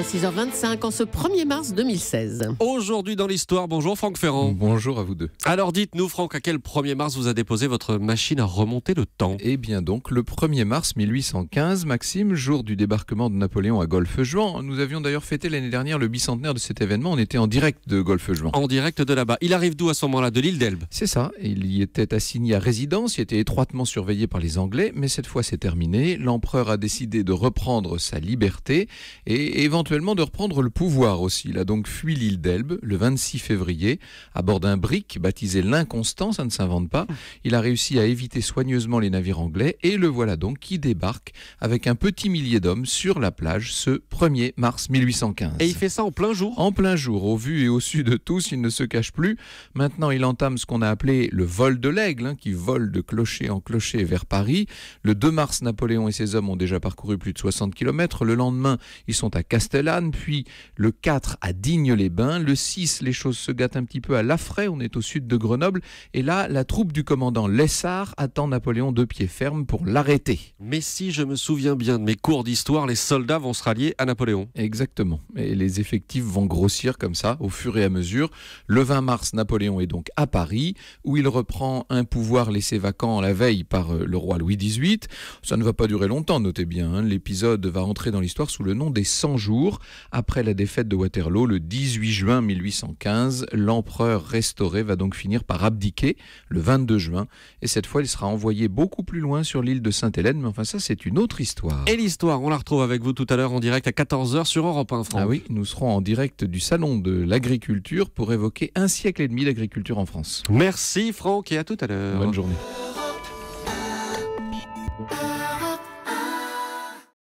6h25 en ce 1er mars 2016. Aujourd'hui dans l'histoire, bonjour Franck Ferrand. Bonjour à vous deux. Alors dites-nous Franck, à quel 1er mars vous a déposé votre machine à remonter le temps Eh bien donc, le 1er mars 1815, Maxime, jour du débarquement de Napoléon à Golfe-Juan. Nous avions d'ailleurs fêté l'année dernière le bicentenaire de cet événement. On était en direct de Golfe-Juan. En direct de là-bas. Il arrive d'où à ce moment-là De l'île d'Elbe C'est ça. Il y était assigné à résidence, il était étroitement surveillé par les Anglais, mais cette fois c'est terminé. L'empereur a décidé de reprendre sa liberté et éventuellement éventuellement de reprendre le pouvoir aussi. Il a donc fui l'île d'Elbe le 26 février à bord d'un brick baptisé l'Inconstant, ça ne s'invente pas. Il a réussi à éviter soigneusement les navires anglais et le voilà donc qui débarque avec un petit millier d'hommes sur la plage ce 1er mars 1815. Et il fait ça en plein jour En plein jour, au vu et au su de tous, il ne se cache plus. Maintenant, il entame ce qu'on a appelé le vol de l'aigle, hein, qui vole de clocher en clocher vers Paris. Le 2 mars, Napoléon et ses hommes ont déjà parcouru plus de 60 km. Le lendemain, ils sont à Castel puis le 4 à Digne-les-Bains, le 6 les choses se gâtent un petit peu à Laffray, on est au sud de Grenoble, et là la troupe du commandant Lessard attend Napoléon de pied ferme pour l'arrêter. Mais si je me souviens bien de mes cours d'histoire, les soldats vont se rallier à Napoléon. Exactement, et les effectifs vont grossir comme ça au fur et à mesure. Le 20 mars, Napoléon est donc à Paris, où il reprend un pouvoir laissé vacant la veille par euh, le roi Louis XVIII. Ça ne va pas durer longtemps, notez bien, hein. l'épisode va entrer dans l'histoire sous le nom des 100 jours après la défaite de Waterloo le 18 juin 1815. L'empereur restauré va donc finir par abdiquer le 22 juin et cette fois il sera envoyé beaucoup plus loin sur l'île de Sainte-Hélène. Mais enfin ça c'est une autre histoire. Et l'histoire, on la retrouve avec vous tout à l'heure en direct à 14h sur Europe 1 France. Ah oui, nous serons en direct du salon de l'agriculture pour évoquer un siècle et demi d'agriculture en France. Merci Franck et à tout à l'heure. Bonne journée.